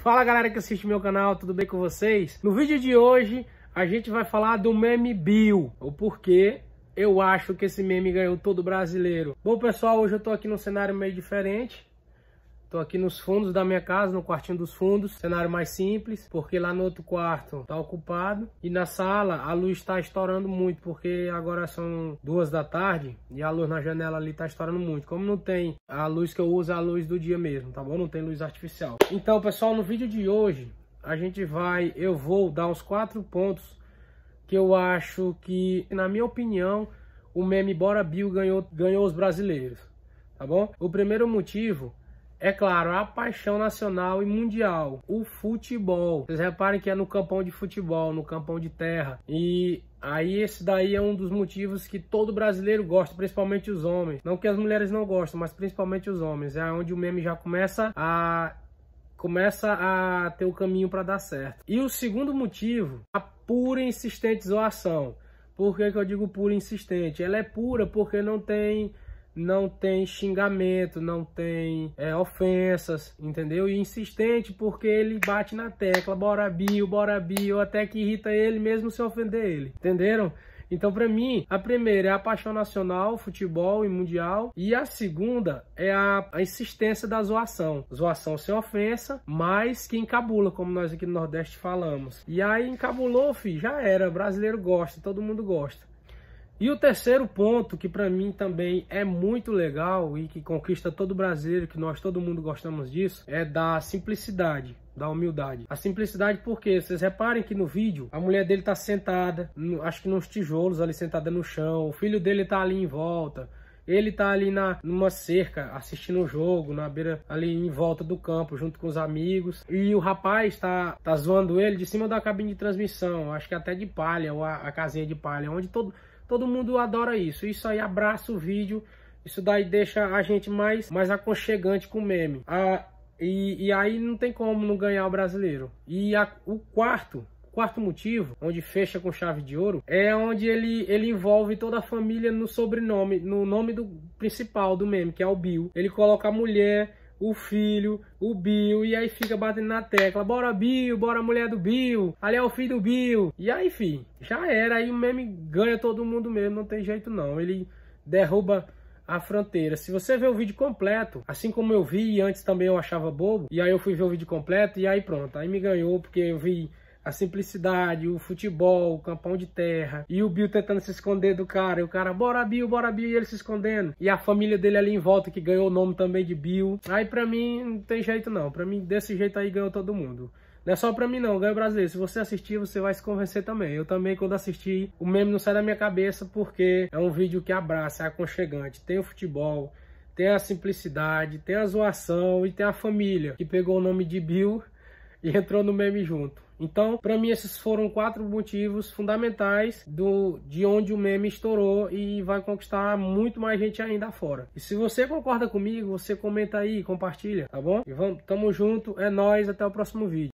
Fala galera que assiste meu canal, tudo bem com vocês? No vídeo de hoje a gente vai falar do meme Bill, o porquê eu acho que esse meme ganhou todo brasileiro. Bom pessoal, hoje eu tô aqui num cenário meio diferente, Estou aqui nos fundos da minha casa, no quartinho dos fundos, cenário mais simples, porque lá no outro quarto está ocupado. E na sala a luz está estourando muito, porque agora são duas da tarde e a luz na janela ali está estourando muito. Como não tem a luz que eu uso, é a luz do dia mesmo, tá bom? Não tem luz artificial. Então, pessoal, no vídeo de hoje a gente vai, eu vou dar uns quatro pontos que eu acho que, na minha opinião, o meme Bora Bill ganhou, ganhou os brasileiros, tá bom? O primeiro motivo é claro, a paixão nacional e mundial, o futebol. Vocês reparem que é no campão de futebol, no campão de terra. E aí esse daí é um dos motivos que todo brasileiro gosta, principalmente os homens. Não que as mulheres não gostem, mas principalmente os homens. É onde o meme já começa a começa a ter o caminho para dar certo. E o segundo motivo, a pura insistente zoação. Por que, que eu digo pura insistente? Ela é pura porque não tem não tem xingamento, não tem é, ofensas, entendeu? E insistente porque ele bate na tecla, bora bio, bora bio, até que irrita ele mesmo se ofender ele, entenderam? Então, para mim, a primeira é a paixão nacional, futebol e mundial. E a segunda é a, a, insistência da zoação. Zoação sem ofensa, mas que encabula, como nós aqui no Nordeste falamos. E aí encabulou, fi, já era. Brasileiro gosta, todo mundo gosta. E o terceiro ponto, que para mim também é muito legal e que conquista todo brasileiro, que nós todo mundo gostamos disso, é da simplicidade da humildade. A simplicidade porque vocês reparem que no vídeo a mulher dele tá sentada, acho que nos tijolos ali sentada no chão, o filho dele tá ali em volta. Ele tá ali na numa cerca assistindo o jogo, na beira ali em volta do campo, junto com os amigos. E o rapaz tá, tá zoando ele de cima da cabine de transmissão, acho que até de palha, ou a, a casinha de palha, onde todo Todo mundo adora isso. Isso aí abraça o vídeo. Isso daí deixa a gente mais, mais aconchegante com o meme. Ah, e, e, aí não tem como não ganhar o brasileiro. E a, o quarto, quarto motivo, onde fecha com chave de ouro, é onde ele, ele envolve toda a família no sobrenome, no nome do principal do meme, que é o Bill. Ele coloca a mulher, o filho, o Bill, e aí fica batendo na tecla, bora Bill, bora mulher do Bill, ali é o filho do Bill. E aí, fim, já era, aí o meme ganha todo mundo mesmo, não tem jeito não. Ele derruba a fronteira. Se você ver o vídeo completo, assim como eu vi antes também eu achava bobo, e aí eu fui ver o vídeo completo e aí pronto, aí me ganhou porque eu vi a simplicidade, o futebol, o campão de terra, e o Bill tentando se esconder do cara, e o cara, bora Bill, bora Bill, e ele se escondendo, e a família dele ali em volta que ganhou o nome também de Bill. Aí pra mim não tem jeito não, pra mim desse jeito aí ganhou todo mundo. Não é só pra mim não, ganha brasileiro. Se você assistir, você vai se convencer também. Eu também, quando assisti, o meme não sai da minha cabeça porque é um vídeo que abraça, é aconchegante. Tem o futebol, tem a simplicidade, tem a zoação e tem a família, que pegou o nome de Bill e entrou no meme junto. Então, para mim, esses foram quatro motivos fundamentais do de onde o meme estourou e vai conquistar muito mais gente ainda fora. E se você concorda comigo, você comenta aí, compartilha, tá bom? E vamos, tamo junto, é nós, até o próximo vídeo.